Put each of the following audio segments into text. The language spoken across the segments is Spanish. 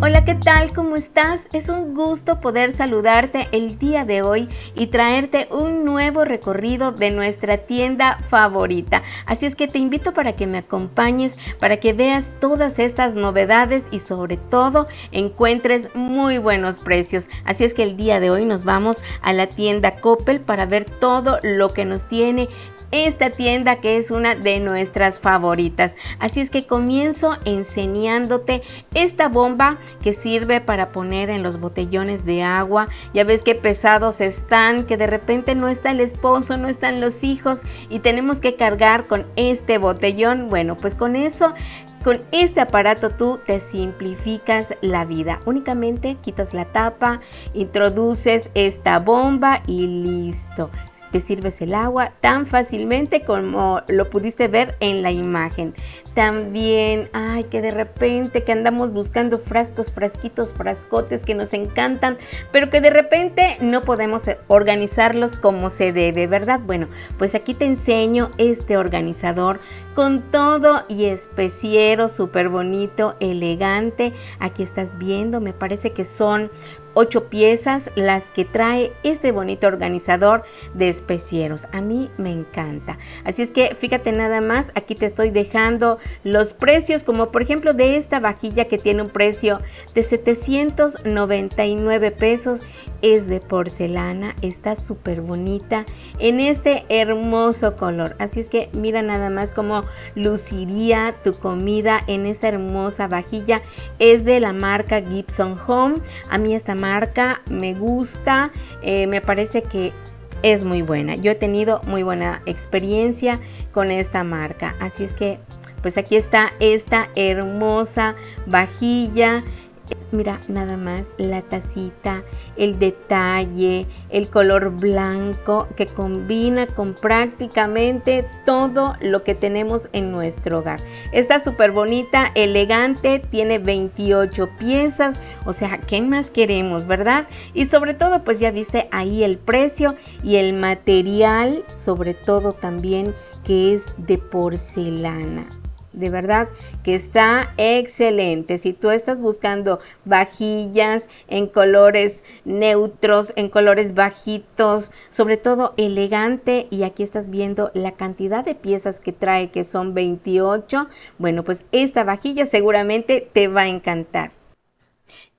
Hola, ¿qué tal? ¿Cómo estás? Es un gusto poder saludarte el día de hoy y traerte un nuevo recorrido de nuestra tienda favorita. Así es que te invito para que me acompañes, para que veas todas estas novedades y sobre todo encuentres muy buenos precios. Así es que el día de hoy nos vamos a la tienda Coppel para ver todo lo que nos tiene esta tienda que es una de nuestras favoritas. Así es que comienzo enseñándote esta bomba que sirve para poner en los botellones de agua. Ya ves que pesados están, que de repente no está el esposo, no están los hijos y tenemos que cargar con este botellón. Bueno, pues con eso, con este aparato tú te simplificas la vida. Únicamente quitas la tapa, introduces esta bomba y listo te sirves el agua tan fácilmente como lo pudiste ver en la imagen. También, ay, que de repente que andamos buscando frascos, frasquitos, frascotes que nos encantan, pero que de repente no podemos eh, organizarlos como se debe, ¿verdad? Bueno, pues aquí te enseño este organizador con todo y especiero, súper bonito, elegante. Aquí estás viendo, me parece que son ocho piezas las que trae este bonito organizador de especieros. A mí me encanta. Así es que fíjate nada más, aquí te estoy dejando los precios, como por ejemplo de esta vajilla que tiene un precio de 799 pesos es de porcelana, está súper bonita en este hermoso color. Así es que mira nada más cómo luciría tu comida en esta hermosa vajilla. Es de la marca Gibson Home. A mí esta marca me gusta, eh, me parece que es muy buena. Yo he tenido muy buena experiencia con esta marca. Así es que pues aquí está esta hermosa vajilla Mira, nada más la tacita, el detalle, el color blanco que combina con prácticamente todo lo que tenemos en nuestro hogar. Está súper bonita, elegante, tiene 28 piezas, o sea, ¿qué más queremos, verdad? Y sobre todo, pues ya viste ahí el precio y el material, sobre todo también que es de porcelana de verdad que está excelente. Si tú estás buscando vajillas en colores neutros, en colores bajitos, sobre todo elegante, y aquí estás viendo la cantidad de piezas que trae, que son 28, bueno, pues esta vajilla seguramente te va a encantar.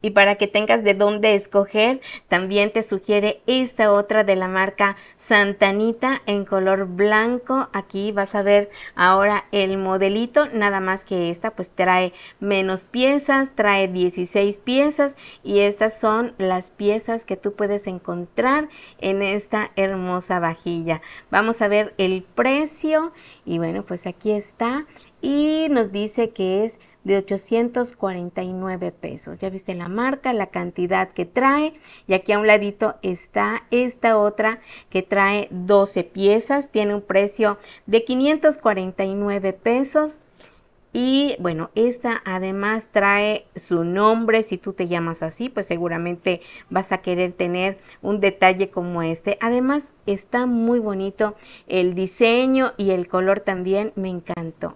Y para que tengas de dónde escoger, también te sugiere esta otra de la marca Santanita en color blanco. Aquí vas a ver ahora el modelito, nada más que esta pues trae menos piezas, trae 16 piezas y estas son las piezas que tú puedes encontrar en esta hermosa vajilla. Vamos a ver el precio y bueno pues aquí está y nos dice que es de 849 pesos. Ya viste la marca, la cantidad que trae y aquí a un ladito está esta otra que trae 12 piezas, tiene un precio de 549 pesos. Y bueno, esta además trae su nombre, si tú te llamas así, pues seguramente vas a querer tener un detalle como este. Además, está muy bonito el diseño y el color también, me encantó.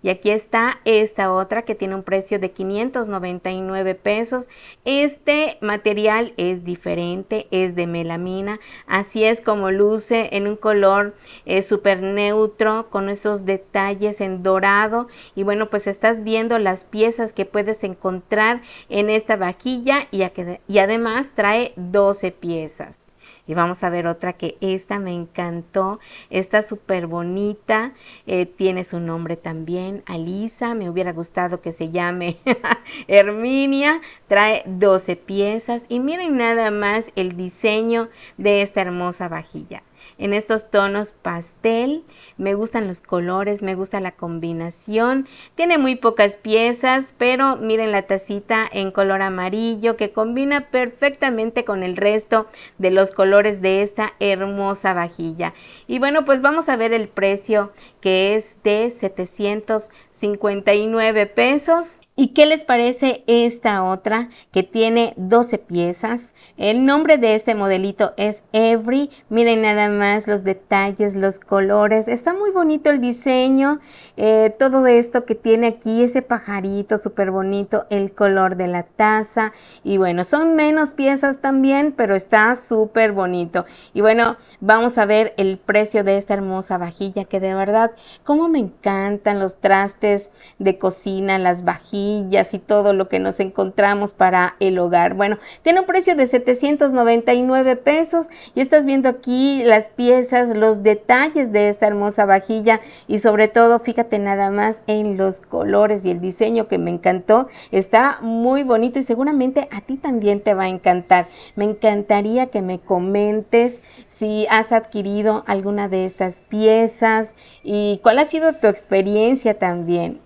Y aquí está esta otra que tiene un precio de 599 pesos. Este material es diferente, es de melamina. Así es como luce en un color eh, súper neutro con esos detalles en dorado. Y bueno, pues estás viendo las piezas que puedes encontrar en esta vajilla y, y además trae 12 piezas. Y vamos a ver otra que esta me encantó. está súper bonita. Eh, tiene su nombre también. Alisa. Me hubiera gustado que se llame Herminia. Trae 12 piezas. Y miren nada más el diseño de esta hermosa vajilla en estos tonos pastel. Me gustan los colores, me gusta la combinación. Tiene muy pocas piezas, pero miren la tacita en color amarillo que combina perfectamente con el resto de los colores de esta hermosa vajilla. Y bueno, pues vamos a ver el precio que es de 759 pesos. ¿Y qué les parece esta otra que tiene 12 piezas? El nombre de este modelito es Every. Miren nada más los detalles, los colores. Está muy bonito el diseño. Eh, todo esto que tiene aquí, ese pajarito súper bonito, el color de la taza. Y bueno, son menos piezas también, pero está súper bonito. Y bueno, vamos a ver el precio de esta hermosa vajilla que de verdad, cómo me encantan los trastes de cocina, las vajillas y todo lo que nos encontramos para el hogar. Bueno, tiene un precio de 799 pesos y estás viendo aquí las piezas, los detalles de esta hermosa vajilla y sobre todo fíjate nada más en los colores y el diseño que me encantó. Está muy bonito y seguramente a ti también te va a encantar. Me encantaría que me comentes si has adquirido alguna de estas piezas y cuál ha sido tu experiencia también.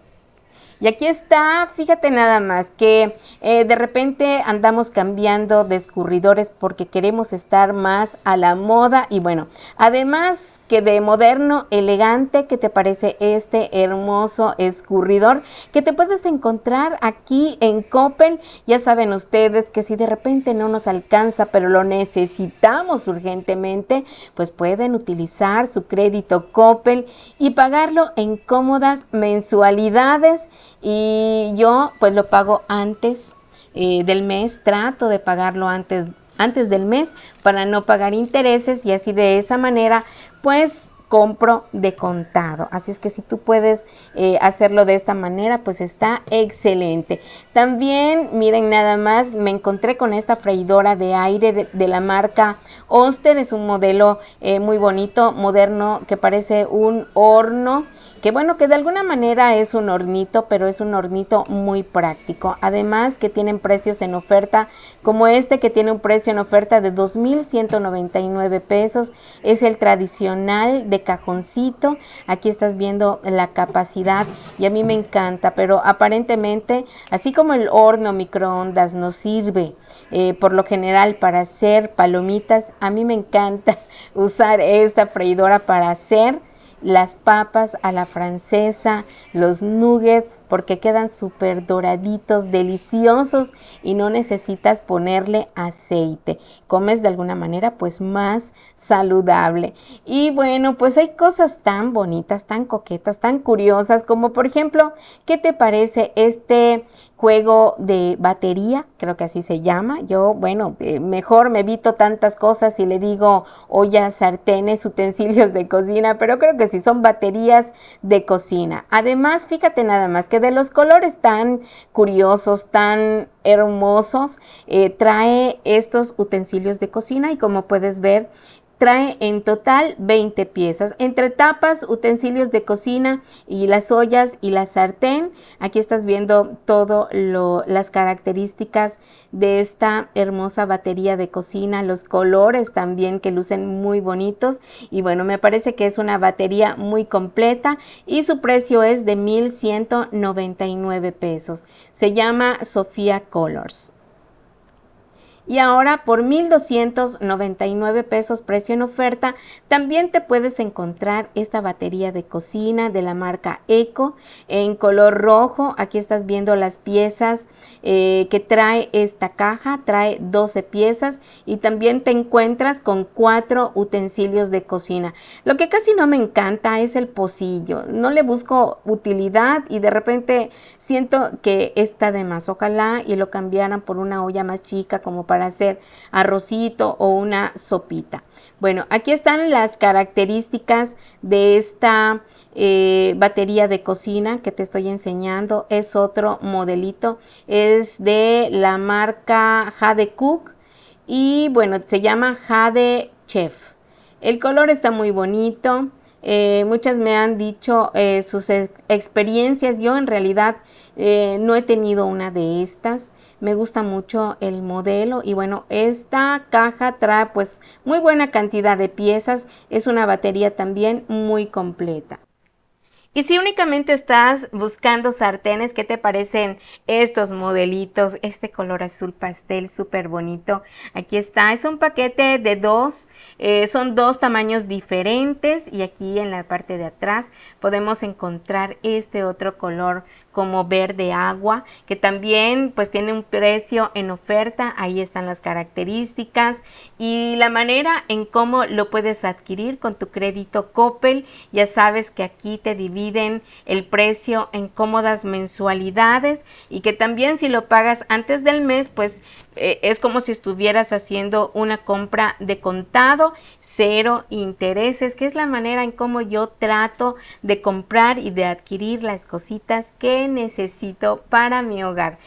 Y aquí está, fíjate nada más, que eh, de repente andamos cambiando de escurridores porque queremos estar más a la moda. Y bueno, además que de moderno, elegante, ¿qué te parece este hermoso escurridor que te puedes encontrar aquí en Coppel? Ya saben ustedes que si de repente no nos alcanza, pero lo necesitamos urgentemente, pues pueden utilizar su crédito Coppel y pagarlo en cómodas mensualidades y yo pues lo pago antes eh, del mes, trato de pagarlo antes, antes del mes para no pagar intereses y así de esa manera pues compro de contado. Así es que si tú puedes eh, hacerlo de esta manera, pues está excelente. También, miren nada más, me encontré con esta freidora de aire de, la marca Oster. Es un modelo eh, muy bonito, moderno, que parece un horno que bueno, que de alguna manera es un hornito, pero es un hornito muy práctico. Además que tienen precios en oferta, como este que tiene un precio en oferta de 2.199 pesos, es el tradicional de cajoncito. Aquí estás viendo la capacidad y a mí me encanta, pero aparentemente, así como el horno microondas nos sirve eh, por lo general para hacer palomitas, a mí me encanta usar esta freidora para hacer las papas a la francesa, los nuggets porque quedan súper doraditos, deliciosos y no necesitas ponerle aceite. Comes de alguna manera pues más saludable. Y bueno, pues hay cosas tan bonitas, tan coquetas, tan curiosas, como por ejemplo, ¿qué te parece este juego de batería, creo que así se llama. Yo, bueno, eh, mejor me evito tantas cosas y le digo ollas, sartenes, utensilios de cocina, pero creo que sí son baterías de cocina. Además, fíjate nada más que de los colores tan curiosos, tan hermosos, eh, trae estos utensilios de cocina y como puedes ver, trae en total 20 piezas, entre tapas, utensilios de cocina y las ollas y la sartén. Aquí estás viendo todas las características de esta hermosa batería de cocina, los colores también que lucen muy bonitos y bueno, me parece que es una batería muy completa y su precio es de 1199 pesos. Se llama Sofía Colors. Y ahora por 1.299 pesos precio en oferta, también te puedes encontrar esta batería de cocina de la marca Eco en color rojo. Aquí estás viendo las piezas eh, que trae esta caja, trae 12 piezas y también te encuentras con cuatro utensilios de cocina. Lo que casi no me encanta es el pocillo, no le busco utilidad y de repente Siento que está de más. Ojalá y lo cambiaran por una olla más chica como para hacer arrocito o una sopita. Bueno, aquí están las características de esta eh, batería de cocina que te estoy enseñando. Es otro modelito. Es de la marca Jade Cook y bueno, se llama Jade Chef. El color está muy bonito. Eh, muchas me han dicho eh, sus experiencias. Yo en realidad eh, no he tenido una de estas. Me gusta mucho el modelo y bueno, esta caja trae pues muy buena cantidad de piezas. Es una batería también muy completa. Y si únicamente estás buscando sartenes, ¿qué te parecen estos modelitos? Este color azul pastel súper bonito. Aquí está, es un paquete de dos, eh, son dos tamaños diferentes y aquí en la parte de atrás podemos encontrar este otro color como verde agua, que también pues tiene un precio en oferta, ahí están las características y la manera en cómo lo puedes adquirir con tu crédito Coppel, ya sabes que aquí te dividen el precio en cómodas mensualidades y que también si lo pagas antes del mes pues eh, es como si estuvieras haciendo una compra de contado, cero intereses, que es la manera en cómo yo trato de comprar y de adquirir las cositas que necesito para mi hogar.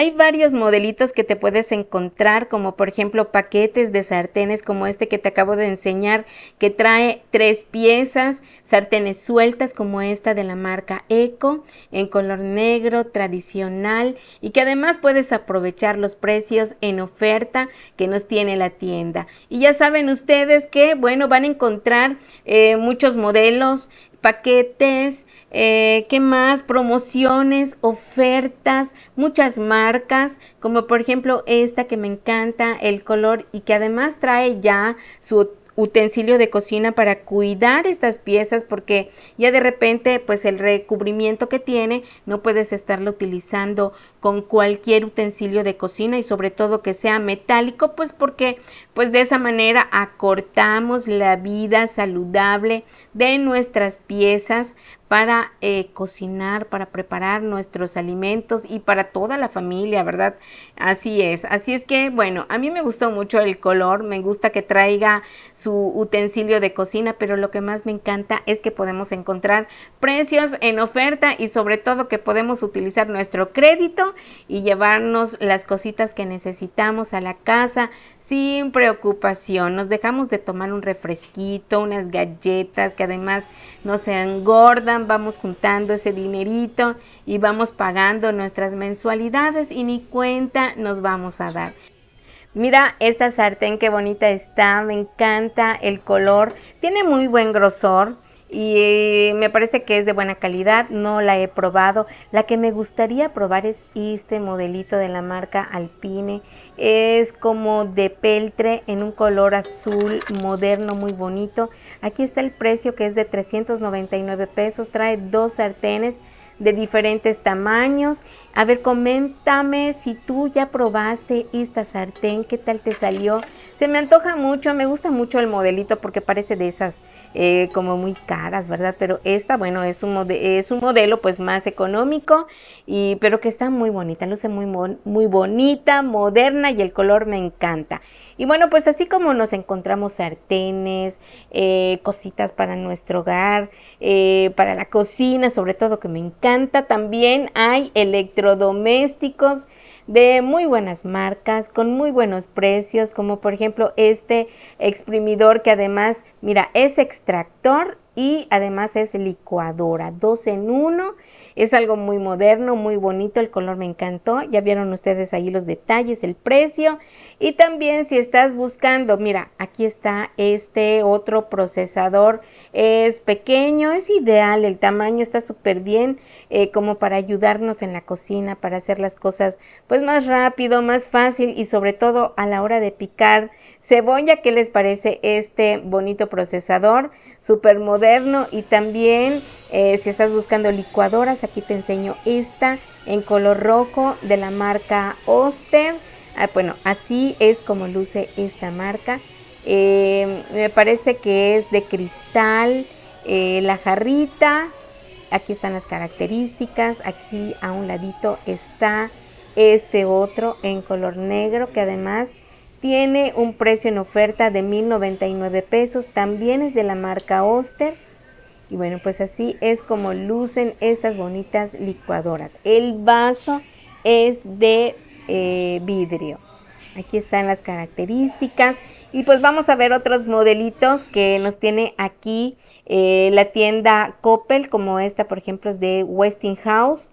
Hay varios modelitos que te puedes encontrar, como por ejemplo paquetes de sartenes como este que te acabo de enseñar, que trae tres piezas, sartenes sueltas como esta de la marca Eco, en color negro, tradicional, y que además puedes aprovechar los precios en oferta que nos tiene la tienda. Y ya saben ustedes que, bueno, van a encontrar eh, muchos modelos, paquetes, eh, ¿Qué más? Promociones, ofertas, muchas marcas, como por ejemplo esta que me encanta, el color y que además trae ya su utensilio de cocina para cuidar estas piezas porque ya de repente pues el recubrimiento que tiene no puedes estarlo utilizando con cualquier utensilio de cocina y sobre todo que sea metálico pues porque pues de esa manera acortamos la vida saludable de nuestras piezas para eh, cocinar, para preparar nuestros alimentos y para toda la familia, ¿verdad? Así es. Así es que, bueno, a mí me gustó mucho el color, me gusta que traiga su utensilio de cocina, pero lo que más me encanta es que podemos encontrar precios en oferta y sobre todo que podemos utilizar nuestro crédito y llevarnos las cositas que necesitamos a la casa sin preocupación. Nos dejamos de tomar un refresquito, unas galletas que además nos engordan vamos juntando ese dinerito y vamos pagando nuestras mensualidades y ni cuenta nos vamos a dar. Mira esta sartén, qué bonita está, me encanta el color, tiene muy buen grosor y eh, me parece que es de buena calidad, no la he probado. La que me gustaría probar es este modelito de la marca Alpine. Es como de peltre en un color azul moderno muy bonito. Aquí está el precio que es de 399 pesos, trae dos sartenes de diferentes tamaños. A ver, coméntame si tú ya probaste esta sartén, qué tal te salió. Se me antoja mucho, me gusta mucho el modelito porque parece de esas eh, como muy caras, ¿verdad? Pero esta, bueno, es un, es un modelo pues más económico, y, pero que está muy bonita, luce muy, muy bonita, moderna y el color me encanta. Y bueno, pues así como nos encontramos sartenes, eh, cositas para nuestro hogar, eh, para la cocina, sobre todo que me encanta también hay electrodomésticos de muy buenas marcas, con muy buenos precios, como por ejemplo este exprimidor que además, mira, es extractor y además es licuadora, dos en uno. Es algo muy moderno, muy bonito, el color me encantó. Ya vieron ustedes ahí los detalles, el precio. Y también si estás buscando, mira, aquí está este otro procesador. Es pequeño, es ideal, el tamaño está súper bien eh, como para ayudarnos en la cocina, para hacer las cosas pues pues, más rápido, más fácil y sobre todo a la hora de picar cebolla, ¿qué les parece este bonito procesador? Súper moderno y también eh, si estás buscando licuadoras, aquí te enseño esta en color rojo de la marca Oster. Ah, bueno, así es como luce esta marca. Em, me parece que es de cristal eh, la jarrita. Aquí están las características. Aquí a un ladito está este otro en color negro que además tiene un precio en oferta de 1099 pesos, también es de la marca Oster. Y bueno, pues así es como lucen estas bonitas licuadoras. El vaso es de eh, vidrio. Aquí están las características. Y pues vamos a ver otros modelitos que nos tiene aquí eh, la tienda Coppel, como esta por ejemplo es de Westinghouse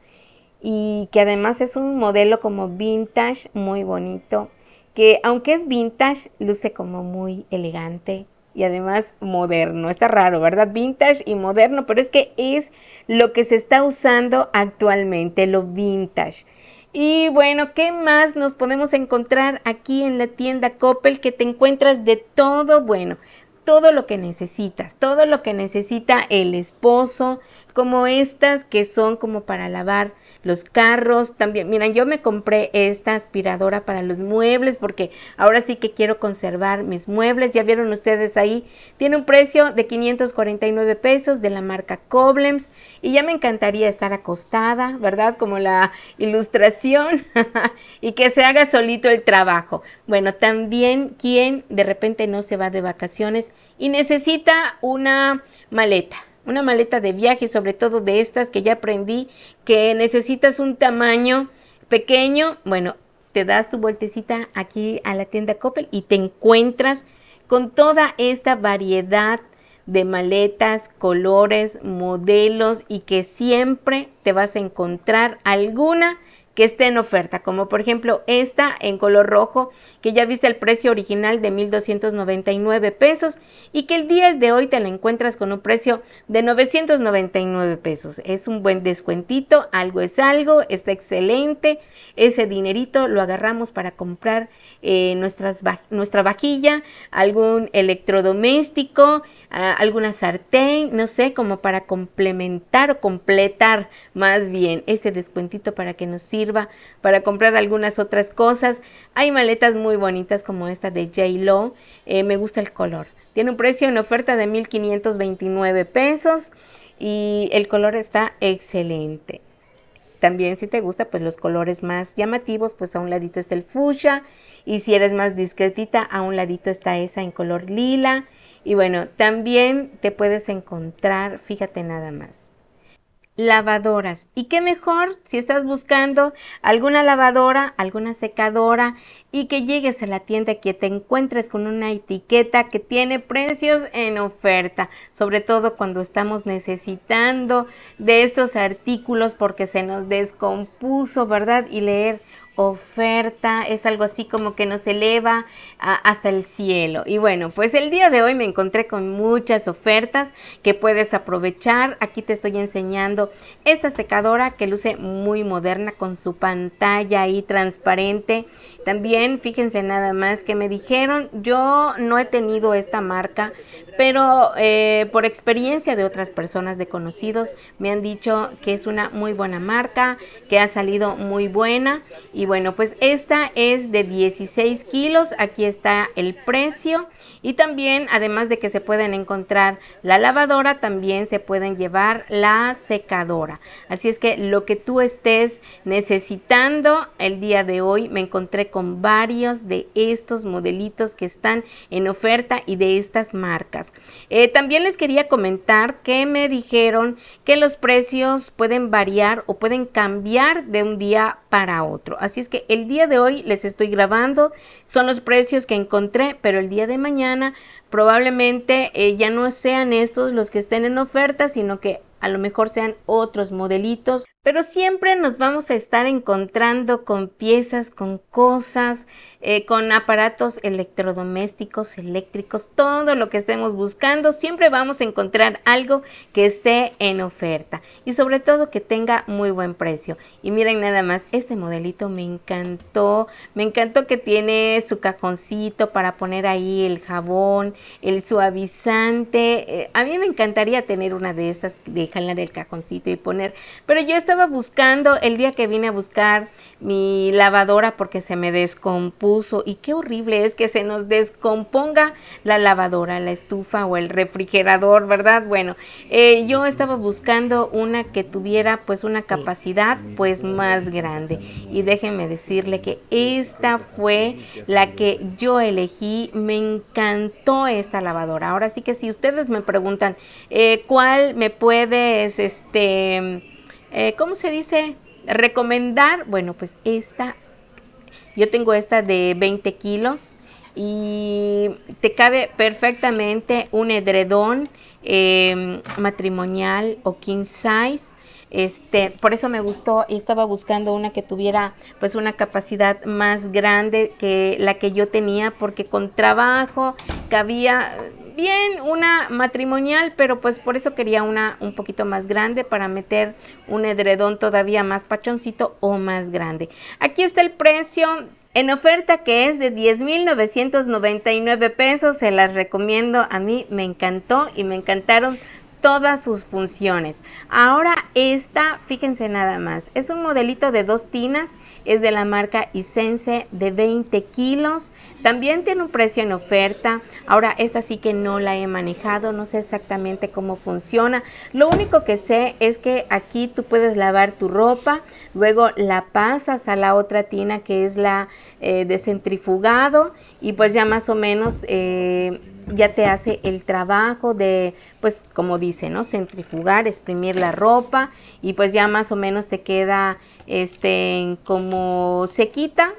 y que además es un modelo como vintage muy bonito, que aunque es vintage, luce como muy elegante y además moderno. Está raro, ¿verdad? Vintage y moderno, pero es que es lo que se está usando actualmente, lo vintage. Y bueno, ¿qué más nos podemos encontrar aquí en la tienda Coppel que te encuentras de todo? Bueno, todo lo que necesitas, todo lo que necesita el esposo, como estas que son como para lavar los carros también. Miren, yo me compré esta aspiradora para los muebles porque ahora sí que quiero conservar mis muebles. Ya vieron ustedes ahí. Tiene un precio de 549 pesos de la marca Koblenz y ya me encantaría estar acostada, ¿verdad? Como la ilustración y que se haga solito el trabajo. Bueno, también quien de repente no se va de vacaciones y necesita una maleta, una maleta de viaje, sobre todo de estas que ya aprendí, que necesitas un tamaño pequeño, bueno, te das tu vueltecita aquí a la tienda Coppel y te encuentras con toda esta variedad de maletas, colores, modelos y que siempre te vas a encontrar alguna que esté en oferta, como por ejemplo esta en color rojo, que ya viste el precio original de 1.299 pesos y que el día de hoy te la encuentras con un precio de 999 pesos. Es un buen descuentito, algo es algo, está excelente. Ese dinerito lo agarramos para comprar eh, nuestra vajilla, algún electrodoméstico, alguna sartén, no sé, como para complementar o completar más bien ese descuentito para que nos sirva para comprar algunas otras cosas. Hay maletas muy bonitas como esta de j eh, me gusta el color. Tiene un precio en oferta de 1.529 pesos y el color está excelente. También si te gusta pues los colores más llamativos, pues a un ladito está el fuchsia y si eres más discretita, a un ladito está esa en color lila y bueno, también te puedes encontrar, fíjate nada más, lavadoras. ¿Y qué mejor si estás buscando alguna lavadora, alguna secadora y que llegues a la tienda que te encuentres con una etiqueta que tiene precios en oferta, sobre todo cuando estamos necesitando de estos artículos porque se nos descompuso, ¿verdad? Y leer, oferta, es algo así como que nos eleva hasta el cielo. Y bueno, pues el día de hoy me encontré con muchas ofertas que puedes aprovechar. Aquí te estoy enseñando esta secadora que luce muy moderna con su pantalla ahí transparente también fíjense nada más que me dijeron, yo no he tenido esta marca, pero eh, por experiencia de otras personas de conocidos me han dicho que es una muy buena marca, que ha salido muy buena. Y bueno, pues esta es de 16 kilos, aquí está el precio. Y también, además de que se pueden encontrar la lavadora, también se pueden llevar la secadora. Así es que lo que tú estés necesitando el día de hoy, me encontré con varios de estos modelitos que están en oferta y de estas marcas. Eh, también les quería comentar que me dijeron que los precios pueden variar o pueden cambiar de un día para otro. Así es que el día de hoy les estoy grabando, son los precios que encontré, pero el día de mañana probablemente eh, ya no sean estos los que estén en oferta, sino que a lo mejor sean otros modelitos pero siempre nos vamos a estar encontrando con piezas, con cosas, eh, con aparatos electrodomésticos, eléctricos, todo lo que estemos buscando, siempre vamos a encontrar algo que esté en oferta y sobre todo que tenga muy buen precio. Y miren nada más, este modelito me encantó, me encantó que tiene su cajoncito para poner ahí el jabón, el suavizante. Eh, a mí me encantaría tener una de estas, de jalar el cajoncito y poner, pero yo estoy estaba buscando el día que vine a buscar mi lavadora porque se me descompuso. Y qué horrible es que se nos descomponga la lavadora, la estufa o el refrigerador, ¿verdad? Bueno, eh, yo estaba buscando una que tuviera pues una capacidad pues más grande. Y déjenme decirle que esta fue la que yo elegí. Me encantó esta lavadora. Ahora sí que si ustedes me preguntan eh, cuál me puedes, este eh, ¿cómo se dice? Recomendar, bueno, pues esta, yo tengo esta de 20 kilos y te cabe perfectamente un edredón em, matrimonial o king size. Este, por eso me gustó y estaba buscando una que tuviera pues una capacidad más grande que la que yo tenía porque con trabajo cabía bien una matrimonial, pero pues por eso quería una un poquito más grande para meter un edredón todavía más pachoncito o más grande. Aquí está el precio en oferta que es de 10.999 pesos, se las recomiendo, a mí me encantó y me encantaron todas sus funciones. Ahora esta, fíjense nada más, es un modelito de dos tinas es de la marca Isense de 20 kilos. También tiene un precio en oferta. Ahora, esta sí que no la he manejado, no sé exactamente cómo funciona. Lo único que sé es que aquí tú puedes lavar tu ropa, luego la pasas a la otra tina que es la eh, de centrifugado y pues ya más o menos... Eh, ya te hace el trabajo de, pues como dice, ¿no? Centrifugar, exprimir la ropa y pues ya más o menos te queda este, como se quita.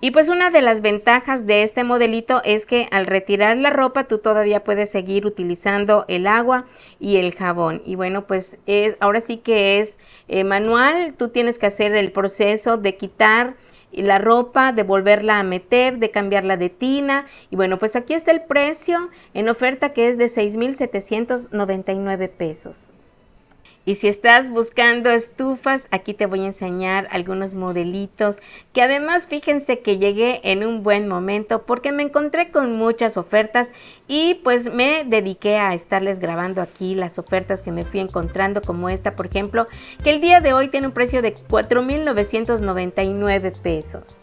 Y pues una de las ventajas de este modelito es que al retirar la ropa tú todavía puedes seguir utilizando el agua y el jabón. Y bueno, pues es, ahora sí que es eh, manual, tú tienes que hacer el proceso de quitar la ropa, de volverla a meter, de cambiarla de tina. Y bueno, pues aquí está el precio en oferta que es de 6.799 pesos. Y si estás buscando estufas, aquí te voy a enseñar algunos modelitos que además fíjense que llegué en un buen momento porque me encontré con muchas ofertas y pues me dediqué a estarles grabando aquí las ofertas que me fui encontrando como esta por ejemplo que el día de hoy tiene un precio de 4.999 pesos.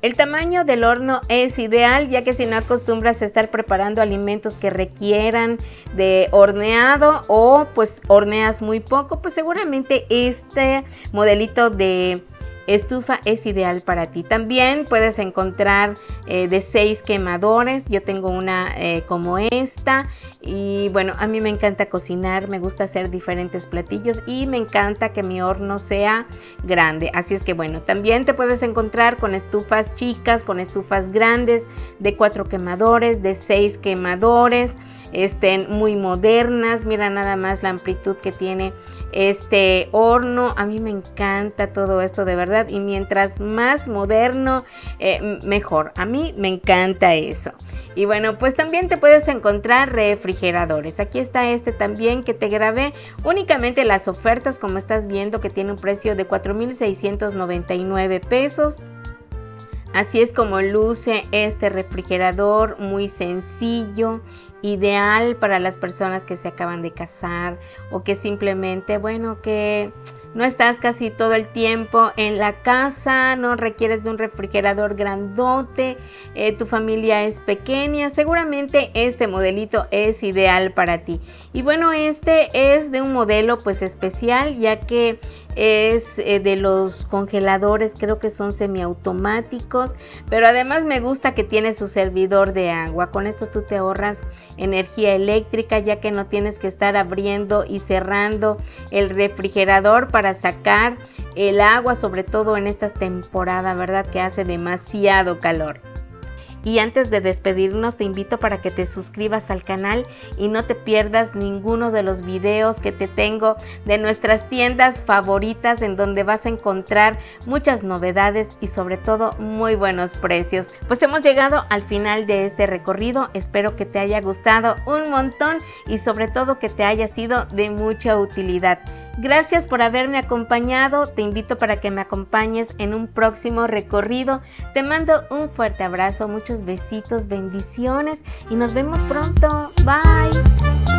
El tamaño del horno es ideal ya que si no acostumbras a estar preparando alimentos que requieran de horneado o pues horneas muy poco, pues seguramente este modelito de estufa es ideal para ti. También puedes encontrar eh, de seis quemadores. Yo tengo una eh, como esta. Y bueno, a mí me encanta cocinar, me gusta hacer diferentes platillos y me encanta que mi horno sea grande. Así es que bueno, también te puedes encontrar con estufas chicas, con estufas grandes, de cuatro quemadores, de seis quemadores, estén muy modernas. Mira nada más la amplitud que tiene este horno. A mí me encanta todo esto de verdad y mientras más moderno, eh, mejor. A mí me encanta eso. Y bueno, pues también te puedes encontrar refrigeradores. Aquí está este también que te grabé únicamente las ofertas como estás viendo que tiene un precio de 4.699 pesos. Así es como luce este refrigerador, muy sencillo ideal para las personas que se acaban de casar o que simplemente, bueno, que no estás casi todo el tiempo en la casa, no requieres de un refrigerador grandote, eh, tu familia es pequeña, seguramente este modelito es ideal para ti. Y bueno, este es de un modelo pues especial ya que es eh, de los congeladores, creo que son semiautomáticos, pero además me gusta que tiene su servidor de agua. Con esto tú te ahorras energía eléctrica ya que no tienes que estar abriendo y cerrando el refrigerador para sacar el agua, sobre todo en estas temporadas, ¿verdad? Que hace demasiado calor. Y antes de despedirnos te invito para que te suscribas al canal y no te pierdas ninguno de los videos que te tengo de nuestras tiendas favoritas en donde vas a encontrar muchas novedades y sobre todo muy buenos precios. Pues hemos llegado al final de este recorrido, espero que te haya gustado un montón y sobre todo que te haya sido de mucha utilidad. Gracias por haberme acompañado. Te invito para que me acompañes en un próximo recorrido. Te mando un fuerte abrazo, muchos besitos, bendiciones y nos vemos pronto. Bye.